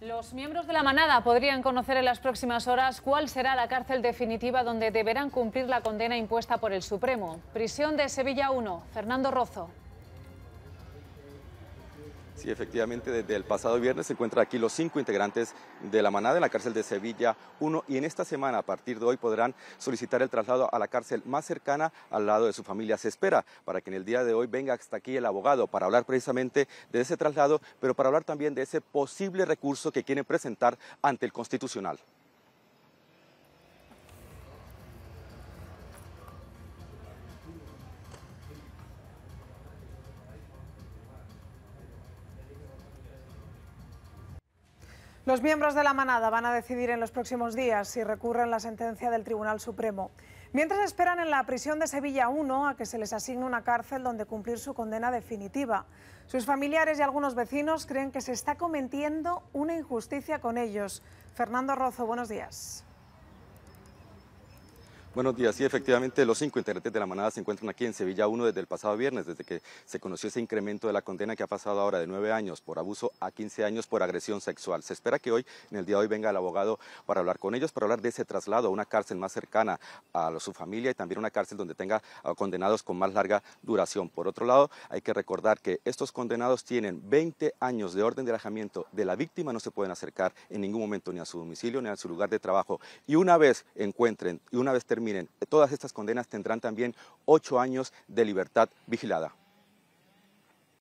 Los miembros de la manada podrían conocer en las próximas horas cuál será la cárcel definitiva donde deberán cumplir la condena impuesta por el Supremo. Prisión de Sevilla 1, Fernando Rozo. Sí, efectivamente, desde el pasado viernes se encuentran aquí los cinco integrantes de la manada en la cárcel de Sevilla 1 y en esta semana, a partir de hoy, podrán solicitar el traslado a la cárcel más cercana al lado de su familia. Se espera para que en el día de hoy venga hasta aquí el abogado para hablar precisamente de ese traslado, pero para hablar también de ese posible recurso que quieren presentar ante el Constitucional. Los miembros de la manada van a decidir en los próximos días si recurren la sentencia del Tribunal Supremo. Mientras esperan en la prisión de Sevilla 1 a que se les asigne una cárcel donde cumplir su condena definitiva. Sus familiares y algunos vecinos creen que se está cometiendo una injusticia con ellos. Fernando Rozo, buenos días. Buenos días. Sí, efectivamente, los cinco integrantes de la manada se encuentran aquí en Sevilla 1 desde el pasado viernes, desde que se conoció ese incremento de la condena que ha pasado ahora de nueve años por abuso a quince años por agresión sexual. Se espera que hoy, en el día de hoy, venga el abogado para hablar con ellos, para hablar de ese traslado a una cárcel más cercana a su familia y también una cárcel donde tenga ah, condenados con más larga duración. Por otro lado, hay que recordar que estos condenados tienen 20 años de orden de alejamiento de la víctima, no se pueden acercar en ningún momento ni a su domicilio ni a su lugar de trabajo. Y una vez encuentren y una vez terminen Miren, Todas estas condenas tendrán también ocho años de libertad vigilada.